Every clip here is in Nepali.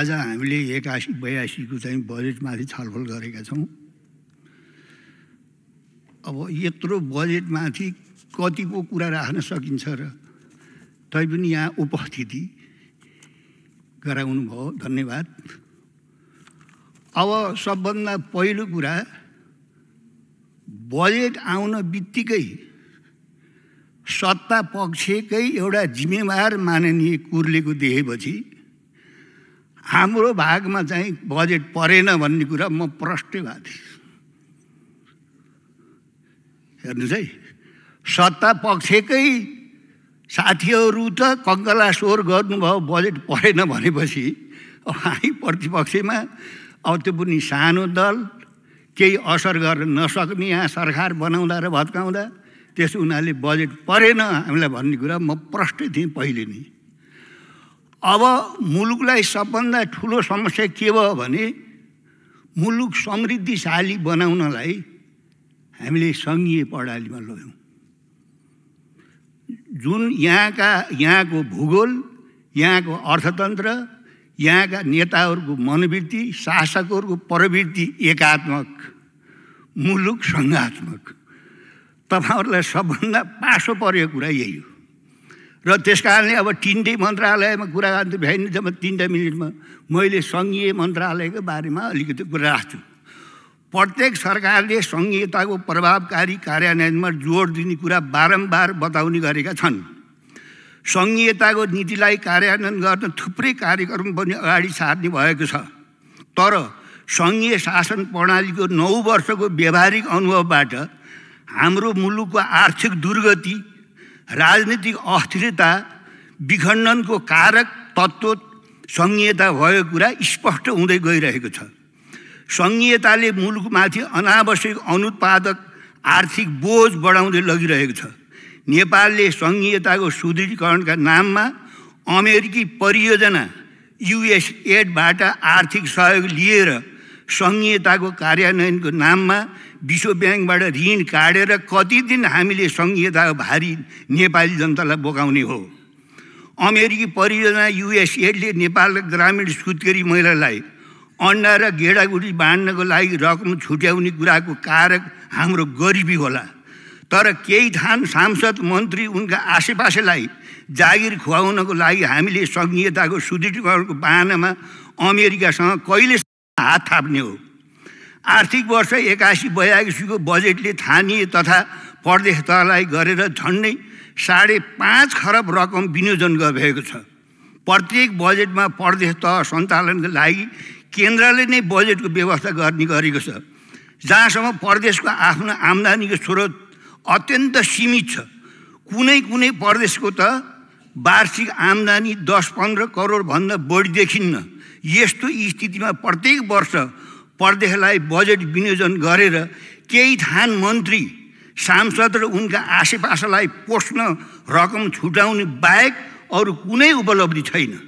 आज हामीले एकासी बयासीको चाहिँ बजेटमाथि छलफल गरेका छौँ अब यत्रो बजेटमाथि कतिको कुरा राख्न सकिन्छ र तैपनि यहाँ उपस्थिति गराउनुभयो धन्यवाद अब सबभन्दा पहिलो कुरा बजेट आउन बित्तिकै सत्ता पक्षकै एउटा जिम्मेवार माननीय कुर्लेको देखेपछि हाम्रो भागमा चाहिँ बजेट परेन भन्ने कुरा म प्रष्टै भएको थिएँ हेर्नुहोस् है सत्ता पक्षकै साथीहरू त कङ्गला स्वर गर्नुभयो बजेट परेन भनेपछि अब हामी प्रतिपक्षमा अब त्यो पनि सानो दल केही असर गर्न नसक्ने यहाँ सरकार बनाउँदा र भत्काउँदा त्यस उनीहरूले बजेट परेन हामीलाई भन्ने कुरा म प्रष्टै थिएँ पहिले नै अब मुलुकलाई सबभन्दा ठुलो समस्या के भयो भने मुलुक समृद्धिशाली बनाउनलाई हामीले सङ्घीय प्रणालीमा लग्यौँ जुन यहाँका यहाँको भूगोल यहाँको अर्थतन्त्र यहाँका नेताहरूको मनोवृत्ति शासकहरूको प्रवृत्ति एकात्मक मुलुक सङ्घात्मक तपाईँहरूलाई सबभन्दा पासो परेको कुरा यही हो र त्यस कारणले अब तिनटै मन्त्रालयमा कुरा गर्नु भ्याइन जब तिनवटा मिनटमा मैले सङ्घीय मन्त्रालयको बारेमा अलिकति कुरा राख्छु प्रत्येक सरकारले सङ्घीयताको प्रभावकारी कार्यान्वयनमा जोड दिने कुरा बारम्बार बताउने गरेका छन् सङ्घीयताको नीतिलाई कार्यान्वयन गर्न थुप्रै कार्यक्रम पनि अगाडि सार्ने भएको छ तर सङ्घीय शासन प्रणालीको नौ वर्षको व्यावहारिक अनुभवबाट हाम्रो मुलुकको आर्थिक दुर्गति राजनीतिक अस्थिरता विखण्डनको कारक तत्त्व सङ्घीयता भएको कुरा स्पष्ट हुँदै गइरहेको छ सङ्घीयताले मुलुकमाथि अनावश्यक अनुत्पादक आर्थिक बोझ बढाउँदै लगिरहेको छ नेपालले सङ्घीयताको सुदृढीकरणका नाममा अमेरिकी परियोजना युएस एडबाट आर्थिक सहयोग लिएर सङ्घीयताको कार्यान्वयनको नाममा विश्व ब्याङ्कबाट ऋण काटेर कति दिन हामीले सङ्घीयताको भारी नेपाली जनतालाई बोकाउने हो अमेरिकी परियोजना युएसएडले नेपाल ग्रामीण सुत्केरी महिलालाई अन्डा र गेडागुडी बाँड्नको लागि रकम छुट्याउने कुराको कारक हाम्रो गरिबी होला तर केही ठान सांसद मन्त्री उनका आसेपासेलाई जागिर खुवाउनको लागि हामीले सङ्घीयताको सुदृढीकरणको बाहनामा अमेरिकासँग कहिले हात थाप्ने हो आर्थिक वर्ष एकासी बयासीको बजेटले थानीय तथा प्रदेश गरेर झन्डै साढे पाँच खरब रकम विनियोजन गरिरहेको छ प्रत्येक बजेटमा प्रदेश तह सञ्चालनका लागि केन्द्रले नै बजेटको व्यवस्था गर्ने गरेको छ जहाँसम्म प्रदेशको आफ्नो आम्दानीको स्रोत अत्यन्त सीमित छ कुनै कुनै प्रदेशको त वार्षिक आम्दानी दस पन्ध्र करोडभन्दा बढी देखिन्न यस्तो स्थितिमा प्रत्येक वर्ष प्रदेशलाई बजेट विनियोजन गरेर केही थान मन्त्री सांसद र उनका आसेपासलाई पोस्न रकम छुटाउने बाहेक अरू कुनै उपलब्धि छैन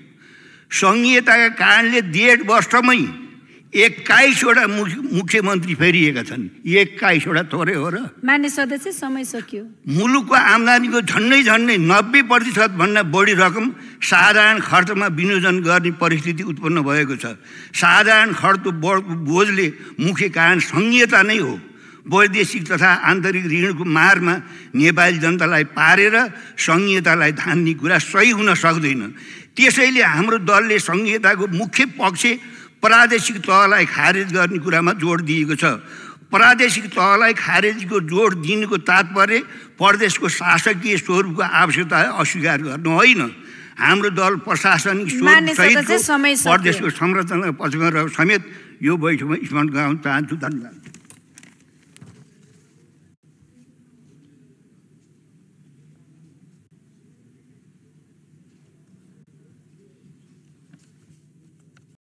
सङ्घीयताका कारणले डेढ वर्षमै एक्काइसवटा मुख्यमन्त्री फेरिएका छन् एक्काइसवटा थोरै हो र मान्य सदस्य समय सकियो मुलुकको आमदानीको झन्डै झन्डै नब्बे प्रतिशतभन्दा बढी रकम साधारण खर्चमा विनियोजन गर्ने परिस्थिति उत्पन्न भएको छ साधारण खर्च बोझले मुख्य कारण सङ्घीयता नै हो वैदेशिक तथा आन्तरिक ऋणको मारमा नेपाली जनतालाई पारेर सङ्घीयतालाई धान्ने कुरा सही हुन सक्दैन त्यसैले हाम्रो दलले सङ्घीयताको मुख्य पक्ष प्रादेशिक तहलाई खारेज गर्ने कुरामा जोड दिएको छ प्रादेशिक तहलाई खारेजको जोड दिनुको तात्पर्य प्रदेशको शासकीय स्वरूपको आवश्यकता अस्वीकार गर्नु होइन हाम्रो दल प्रशासनिक स्वरूप प्रदेशको संरचना पक्षमा समेत यो बैठकमा स्मरण गराउन चाहन्छु धन्यवाद